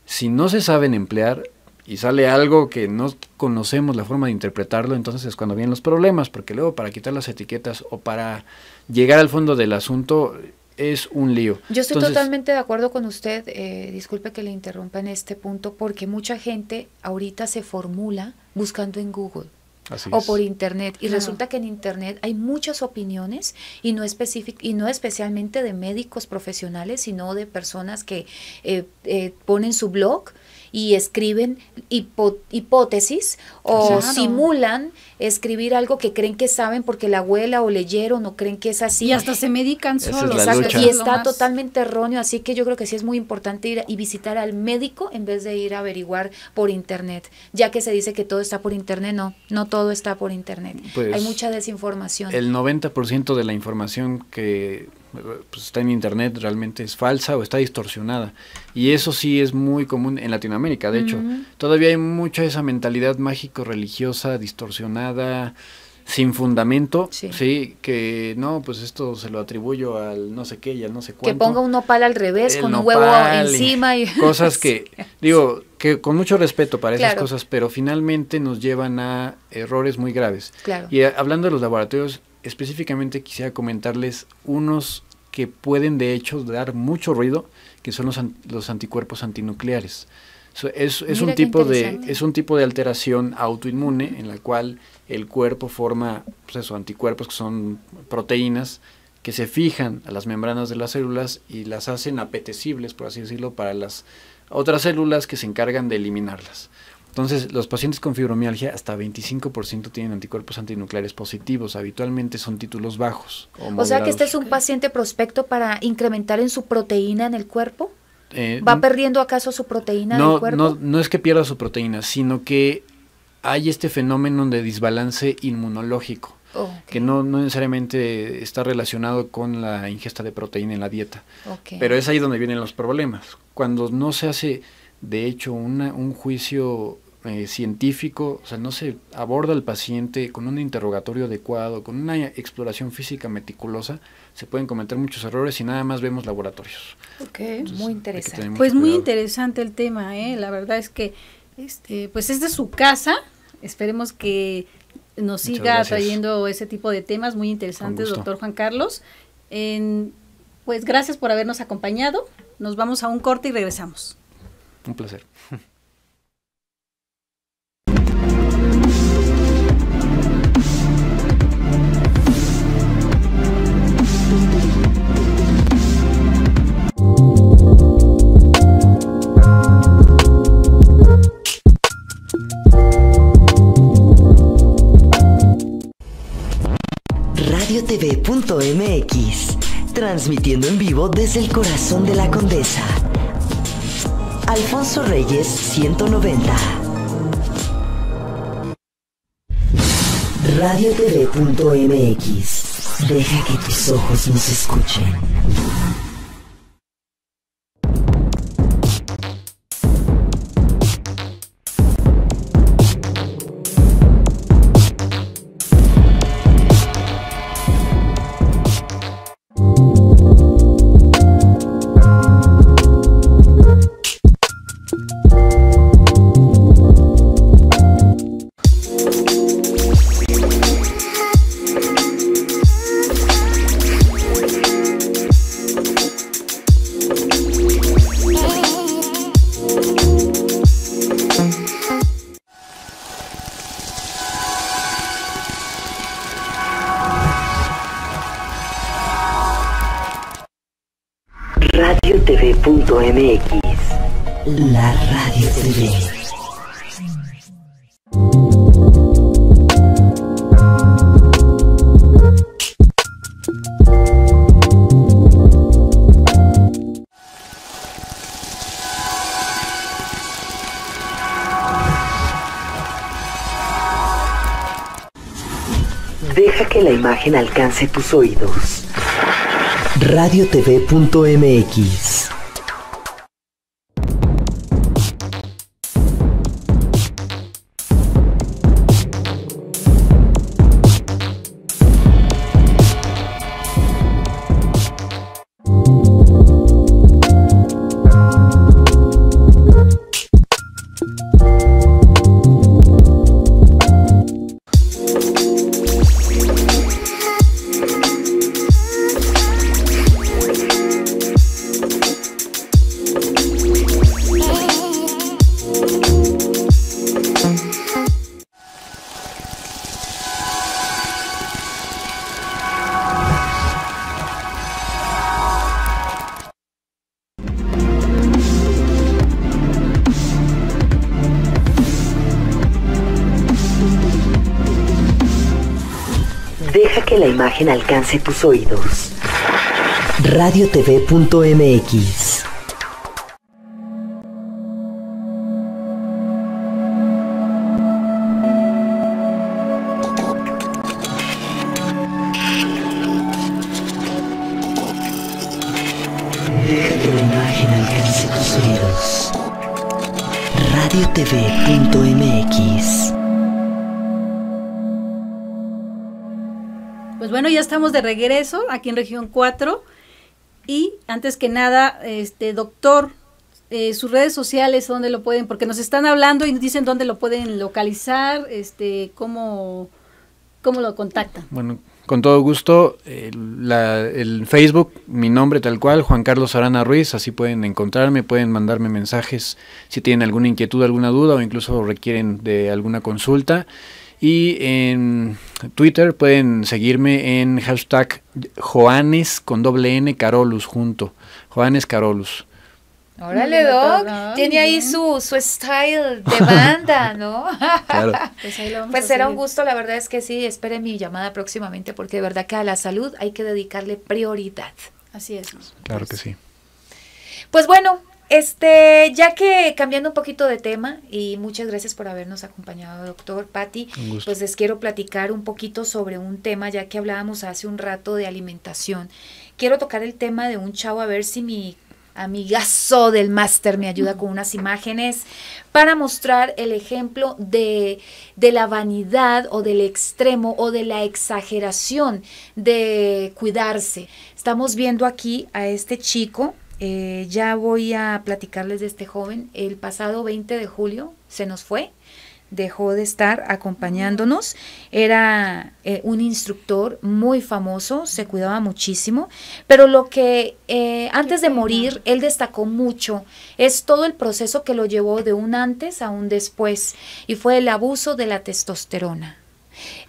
Si no se saben emplear y sale algo que no conocemos la forma de interpretarlo, entonces es cuando vienen los problemas, porque luego para quitar las etiquetas o para llegar al fondo del asunto es un lío. Yo estoy totalmente de acuerdo con usted, eh, disculpe que le interrumpa en este punto, porque mucha gente ahorita se formula buscando en Google. o por internet y resulta que en internet hay muchas opiniones y no y no especialmente de médicos profesionales sino de personas que eh, eh, ponen su blog y escriben hipótesis o simulan escribir algo que creen que saben porque la abuela o leyeron o creen que es así. Y hasta se medican solos. y está totalmente erróneo, así que yo creo que sí es muy importante ir y visitar al médico en vez de ir a averiguar por internet, ya que se dice que todo está por internet, no, no todo está por internet. Pues, hay mucha desinformación. El 90% de la información que pues, está en internet realmente es falsa o está distorsionada. Y eso sí es muy común en Latinoamérica, de hecho. Todavía hay mucha esa mentalidad mágico-religiosa distorsionada sin fundamento, sí. que no, pues esto se lo atribuyo al no sé qué y al no sé cuánto. Que ponga un nopal al revés con un huevo encima y cosas que digo que con mucho respeto para esas cosas, pero finalmente nos llevan a errores muy graves. Y eh, hablando de los laboratorios específicamente quisiera comentarles unos que pueden de hecho dar mucho ruido, que son los, los anticuerpos antinucleares es, un tipo de, es un tipo de alteración autoinmune en la cual el cuerpo forma pues anticuerpos que son proteínas que se fijan a las membranas de las células y las hacen apetecibles, por así decirlo, para las otras células que se encargan de eliminarlas. Entonces, los pacientes con fibromialgia hasta 25% tienen anticuerpos antinucleares positivos. Habitualmente son títulos bajos. O, o sea que este es un paciente prospecto para incrementar en su proteína en el cuerpo. Eh, ¿Va perdiendo acaso su proteína no, del cuerpo? No, no es que pierda su proteína, sino que hay este fenómeno de desbalance inmunológico. Oh, que no, necesariamente está relacionado con la ingesta de proteína en la dieta. Pero es ahí donde vienen los problemas. Cuando no se hace, de hecho, una, un juicio eh, científico, o sea, no se aborda al paciente con un interrogatorio adecuado, con una exploración física meticulosa, se pueden cometer muchos errores y nada más vemos laboratorios. Ok, muy interesante. Pues muy interesante el tema, ¿eh? la verdad es que este, pues es de su casa, esperemos que nos siga trayendo ese tipo de temas muy interesantes, doctor Juan Carlos. pues gracias por habernos acompañado, nos vamos a un corte y regresamos. Un placer. mx transmitiendo en vivo desde el corazón de la Condesa. Alfonso Reyes 190. radio Radiotv.mx. Deja que tus ojos nos escuchen. la radio TV. Deja que la imagen alcance tus oídos. Radiotv.mx alcance tus oídos. Radiotv.mx de regreso aquí en región 4 y antes que nada, este doctor, eh, sus redes sociales, donde lo pueden? Porque nos están hablando y nos dicen dónde lo pueden localizar, este, cómo, cómo lo contactan. Bueno, con todo gusto, la, el Facebook, mi nombre tal cual, Juan Carlos Arana Ruiz, así pueden encontrarme, pueden mandarme mensajes si tienen alguna inquietud, alguna duda o incluso requieren de alguna consulta. Y en Twitter pueden seguirme en hashtag Joanes con doble N Carolus junto. Joanes Carolus. Órale, Doc. Tiene ahí su, su style de banda, ¿no? Pues, ahí pues será un gusto, la verdad es que sí. Esperen mi llamada próximamente porque de verdad que a la salud hay que dedicarle prioridad. Así es. Claro que pues. sí. Pues bueno, este, ya que cambiando un poquito de tema, y muchas gracias por habernos acompañado, doctor Patti, pues les quiero platicar un poquito sobre un tema, ya que hablábamos hace un rato de alimentación. Quiero tocar el tema de un chavo, a ver si mi amigazo del máster me ayuda con unas imágenes para mostrar el ejemplo de, de, la vanidad o del extremo o de la exageración de cuidarse. Estamos viendo aquí a este chico eh, ya voy a platicarles de este joven. El pasado 20 de julio se nos fue, dejó de estar acompañándonos. Era eh, un instructor muy famoso, se cuidaba muchísimo, pero lo que eh, antes de morir él destacó mucho es todo el proceso que lo llevó de un antes a un después y fue el abuso de la testosterona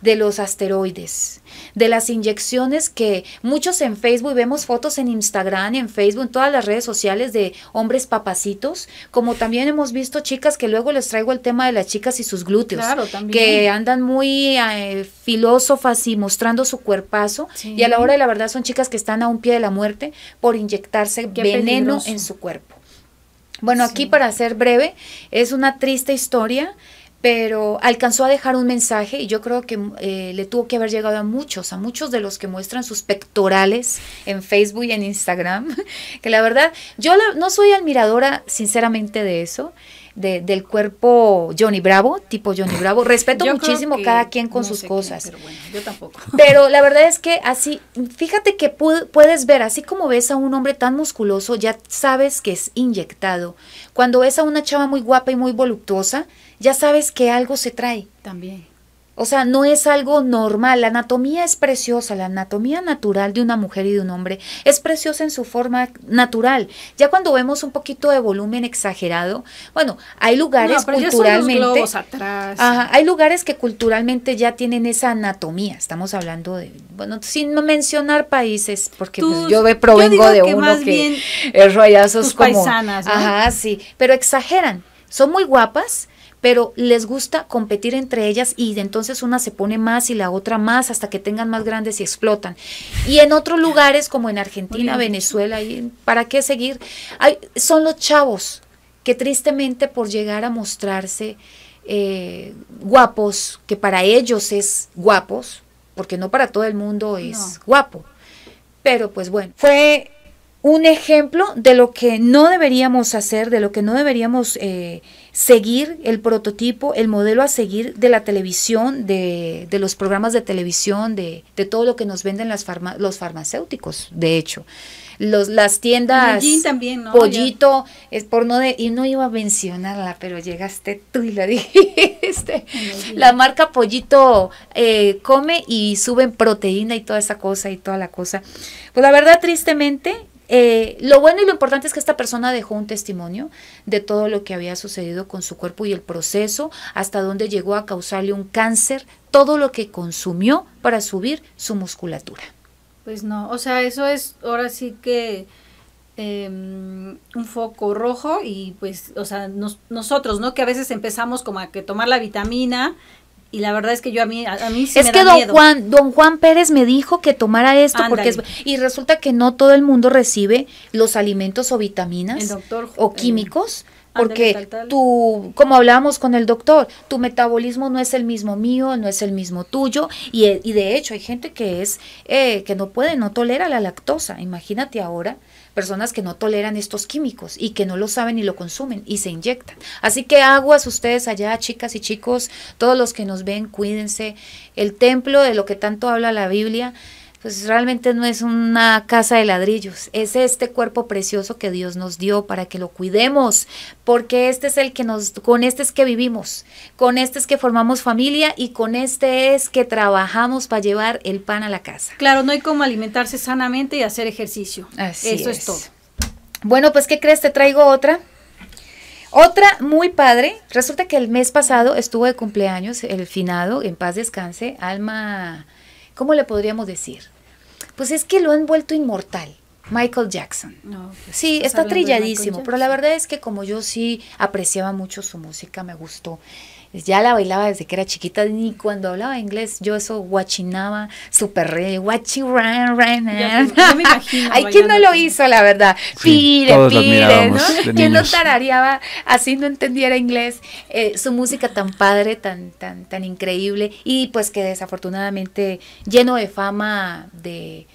de los asteroides, de las inyecciones que muchos en Facebook vemos fotos en Instagram, en Facebook, en todas las redes sociales de hombres papacitos, como también hemos visto chicas que luego les traigo el tema de las chicas y sus glúteos, que andan muy eh, filósofas y mostrando su cuerpazo y a la hora de la verdad son chicas que están a un pie de la muerte por inyectarse veneno en su cuerpo. Bueno, aquí para ser breve, es una triste historia pero alcanzó a dejar un mensaje y yo creo que eh, le tuvo que haber llegado a muchos, a muchos de los que muestran sus pectorales en Facebook y en Instagram, que la verdad, yo no soy admiradora sinceramente de eso, del cuerpo Johnny Bravo, tipo Johnny Bravo, respeto muchísimo cada quien con sus cosas. pero bueno, yo tampoco. Pero la verdad es que así, fíjate que puedes ver, así como ves a un hombre tan musculoso, ya sabes que es inyectado. Cuando ves a una chava muy guapa y muy voluptuosa, ya sabes que algo se trae. También. O sea, no es algo normal. La anatomía es preciosa, la anatomía natural de una mujer y de un hombre es preciosa en su forma natural. Ya cuando vemos un poquito de volumen exagerado, bueno, hay lugares culturalmente. hay lugares que culturalmente ya tienen esa anatomía. Estamos hablando de, bueno, sin mencionar países, porque pues, yo provengo de uno que es rayazos como. Paisanas, Ajá, sí. Pero exageran. Son muy guapas pero les gusta competir entre ellas y entonces una se pone más y la otra más hasta que tengan más grandes y explotan. Y en otros lugares como en Argentina, Venezuela, y ¿para qué seguir? Hay, son los chavos que tristemente por llegar a mostrarse eh, guapos, que para ellos es guapos, porque no para todo el mundo es guapo, pero pues bueno. Fue un ejemplo de lo que no deberíamos hacer, de lo que no deberíamos eh, seguir, el prototipo, el modelo a seguir de la televisión, de, de los programas de televisión, de, de, todo lo que nos venden las los farmacéuticos, de hecho. Los, las tiendas también, Pollito, es por no de, y no iba a mencionarla, pero llegaste tú y la dijiste. La marca Pollito eh, come y suben proteína y toda esa cosa y toda la cosa. Pues la verdad, tristemente, eh, lo bueno y lo importante es que esta persona dejó un testimonio de todo lo que había sucedido con su cuerpo y el proceso, hasta dónde llegó a causarle un cáncer, todo lo que consumió para subir su musculatura. Pues no, o sea, eso es ahora sí que em, un foco rojo y pues, o sea, nosotros, ¿no? Que a veces empezamos como a que tomar la vitamina y la verdad es que yo a mí a mí sí es que don Juan don Juan Pérez me dijo que tomara esto porque y resulta que no todo el mundo recibe los alimentos o vitaminas o químicos porque tú como hablábamos con el doctor tu metabolismo no es el mismo mío no es el mismo tuyo y, eh, de hecho hay gente que es eh, que no puede no tolera la lactosa imagínate ahora personas que no toleran estos químicos y que no lo saben y lo consumen y se inyectan. Así que aguas ustedes allá, chicas y chicos, todos los que nos ven, cuídense. El templo de lo que tanto habla la Biblia pues realmente no es una casa de ladrillos, es este cuerpo precioso que Dios nos dio para que lo cuidemos, porque este es el que nos, con este es que vivimos, con este es que formamos familia y con este es que trabajamos para llevar el pan a la casa. Claro, no hay como alimentarse sanamente y hacer ejercicio. Así Eso es. es todo. Bueno, pues ¿qué crees? Te traigo otra. Otra muy padre, resulta que el mes pasado estuvo de cumpleaños el finado, en paz descanse, Alma ¿Cómo le podríamos decir? Pues es que lo han vuelto inmortal. Michael Jackson. No, pues, sí, está trilladísimo, pero la verdad es que como yo sí apreciaba mucho su música, me gustó. Pues, ya la bailaba desde que era chiquita, ni cuando hablaba inglés, yo eso guachinaba super re, guachi, ran, Ay, ¿quién no lo hizo, la verdad? Sí, pire, pire, ¿no? ¿Quién no tarareaba así, no entendiera inglés? Eh, su música tan padre, tan, tan, tan increíble, y pues que desafortunadamente lleno de fama de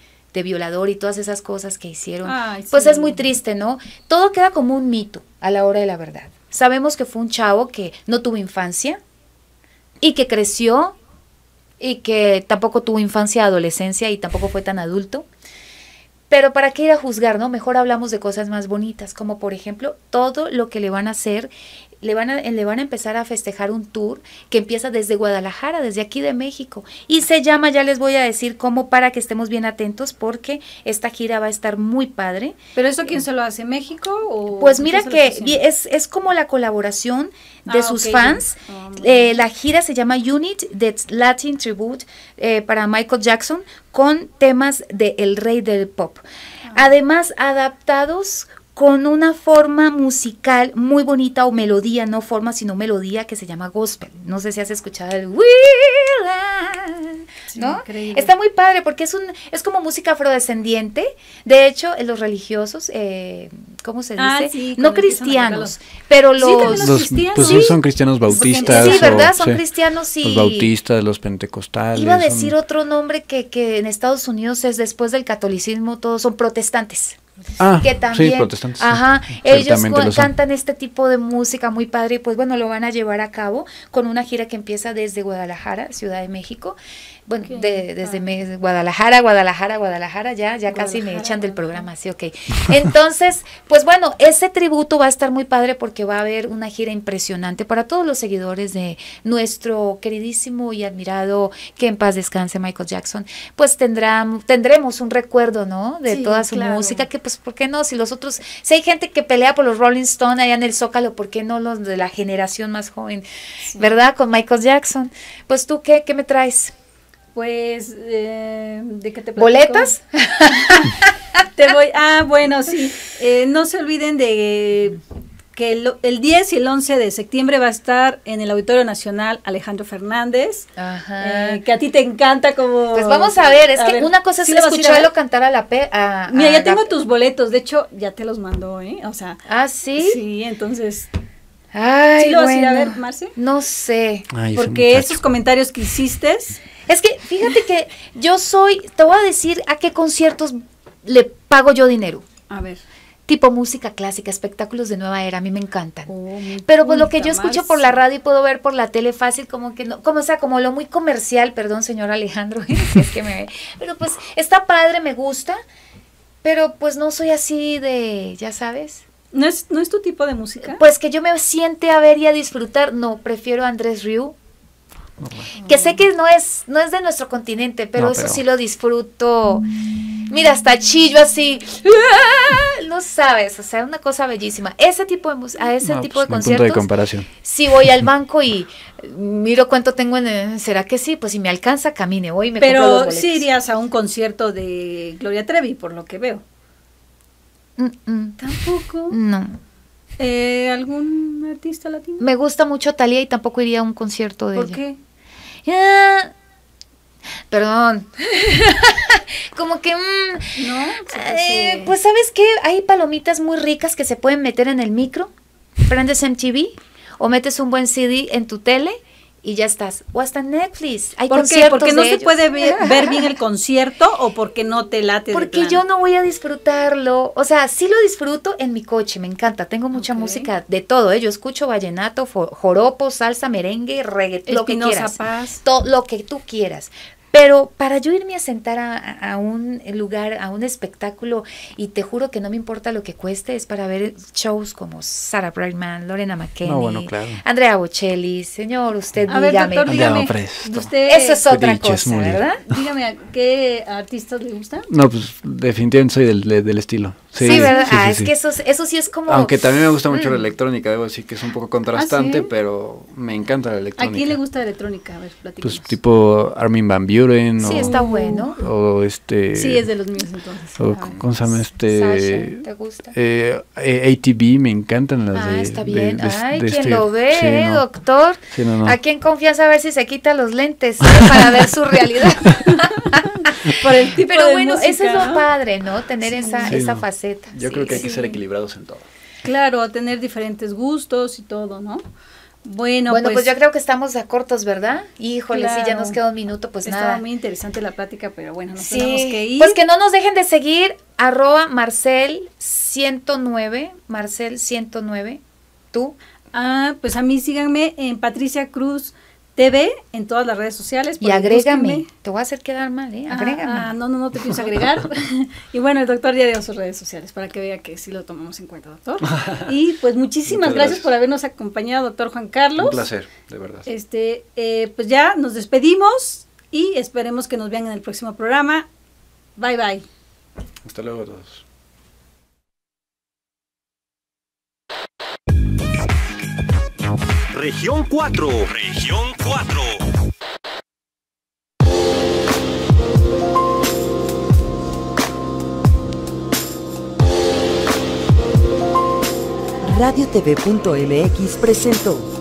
violador y todas esas cosas que hicieron. pues es muy triste, ¿no? Todo queda como un mito a la hora de la verdad. Sabemos que fue un chavo que no tuvo infancia y que creció y que tampoco tuvo infancia, adolescencia y tampoco fue tan adulto. Pero para qué ir a juzgar, ¿no? Mejor hablamos de cosas más bonitas, como por ejemplo todo lo que le van a hacer le van, a, le van a empezar a festejar un tour que empieza desde Guadalajara, desde aquí de México. Y se llama, ya les voy a decir cómo para que estemos bien atentos, porque esta gira va a estar muy padre. ¿Pero esto quién se lo hace? ¿México? pues mira que es, como la colaboración de ah, sus fans. Ah, eh, la gira se llama Unit that's Latin Tribute eh, para Michael Jackson con temas de El Rey del Pop. Ah. Además, adaptados con una forma musical muy bonita o melodía, no forma sino melodía que se llama gospel. No sé si has escuchado el Está muy padre porque es un es como música afrodescendiente. De hecho, eh, los religiosos, eh, ¿cómo se ah, dice? no cristianos, pero los, pues son cristianos pues, bautistas. Sí, verdad, son cristianos sí los bautistas, los pentecostales. Iba a decir otro nombre que que en Estados Unidos es después del catolicismo todos son protestantes. Ah, que también, sí, protestantes. Ajá, ellos cantan este tipo de música muy padre y pues bueno, lo van a llevar a cabo con una gira que empieza desde Guadalajara, Ciudad de México, bueno, de, desde ah. Guadalajara, Guadalajara, Guadalajara, ya, ya casi me echan del programa, sí, ok. Entonces, pues bueno, ese tributo va a estar muy padre porque va a haber una gira impresionante para todos los seguidores de nuestro queridísimo y admirado, que en paz descanse Michael Jackson, pues tendremos un recuerdo, ¿no? De toda su música, que pues, ¿por qué no? Si los otros, si hay gente que pelea por los Rolling Stones allá en el Zócalo, ¿por qué no los de la generación más joven, verdad? Con Michael Jackson. Pues tú, ¿qué, qué me traes? Pues, eh, ¿de qué te platico? ¿Boletas? te voy, ah, bueno, sí. Eh, no se olviden de que el, 10 y el 11 de septiembre va a estar en el Auditorio Nacional Alejandro Fernández, Ajá. Eh, que a ti te encanta como... Pues vamos a ver, es que una cosa es escucharlo cantar a la... p. Mira, ya tengo tus boletos, de hecho ya te los mandó, ¿eh? O sea... Ah, sí. Sí, entonces... Ay, ¿sí lo a ir a ver, Marce? No sé. porque esos comentarios que hiciste es que fíjate que yo soy, te voy a decir a qué conciertos le pago yo dinero. A ver. Tipo música clásica, espectáculos de nueva era, a mí me encantan. Oh, pero pues lo que yo escucho por la radio y puedo ver por la tele fácil, como que no, como sea, como lo muy comercial, perdón, señor Alejandro, es que me Pero pues está padre, me gusta. Pero pues no soy así de, ya sabes. ¿No es, ¿No es tu tipo de música? Pues que yo me siente a ver y a disfrutar. No, prefiero Andrés Ryu. Que sé que no es, no es de nuestro continente, pero eso sí lo disfruto. Mira, hasta chillo así. No sabes, o sea, una cosa bellísima. Ese tipo de a ese tipo de pues, conciertos. Si voy al banco y miro cuánto tengo eh, será que sí, pues si me alcanza camine, voy y me Pero si sí irías a un concierto de Gloria Trevi, por lo que veo. Tampoco. No. Eh, ¿Algún artista latino? Me gusta mucho Talia y tampoco iría a un concierto de ¿Por qué? perdón, como que, mm, pues, pues sabes que hay palomitas muy ricas que se pueden meter en el micro, prendes MTV o metes un buen CD en tu tele y ya estás. O hasta Netflix. Hay ¿Por qué? ¿Porque no se puede ver, bien el concierto o porque no te late? Porque yo no voy a disfrutarlo. O sea, sí lo disfruto en mi coche, me encanta. Tengo mucha música de todo. ¿eh? Yo escucho vallenato, joropo, salsa, merengue, reggaetón, lo que quieras. Paz. lo que tú quieras. Pero para yo irme a sentar a, un lugar, a un espectáculo, y te juro que no me importa lo que cueste, es para ver shows como Sarah Brightman, Lorena McCain, Andrea Bocelli, señor, usted a dígame. Ver, dígame usted, eso es otra cosa, ¿verdad? Dígame, qué artistas le gustan? No, pues definitivamente soy del, estilo. Sí, ¿verdad? Ah, es que eso, sí es como... Aunque también me gusta mucho la mm. electrónica, debo decir que es un poco contrastante, ¿Ah, pero me encanta la electrónica. ¿A quién le gusta la electrónica? A Pues tipo Armin Van Buuren, Sí, está bueno. O este. Sí, es de los míos entonces. O, este? me encantan las ah, de. Ah, está bien. Ay, quien este, lo ve, eh, doctor. a quién no. Aquí a ver si se quita los lentes eh, para ver su realidad. Por el Pero bueno, eso es lo padre, ¿no? Tener esa, esa faceta. Yo creo que hay que ser equilibrados en todo. Claro, tener diferentes gustos y todo, ¿no? Bueno, pues, pues yo creo que estamos a cortos, ¿verdad? Híjole, si ya nos queda un minuto, pues nada. Estaba muy interesante la plática, pero bueno, nos tenemos que ir. Pues que no nos dejen de seguir, arroba Marcel109, Marcel109, tú. Ah, pues a mí síganme en Patricia Cruz TV en todas las redes sociales. Y agrégame, te voy a hacer quedar mal, ¿eh? Ah, agrégame. Ah, no, no, no te pienso agregar. y bueno, el doctor ya dio sus redes sociales para que vea que sí lo tomamos en cuenta, doctor. Y pues muchísimas gracias. por habernos acompañado, doctor Juan Carlos. Un placer, de verdad. Este, eh, pues ya nos despedimos y esperemos que nos vean en el próximo programa. Bye, bye. Hasta luego a todos. Región 4. Región 4. RadioTV.mx presentó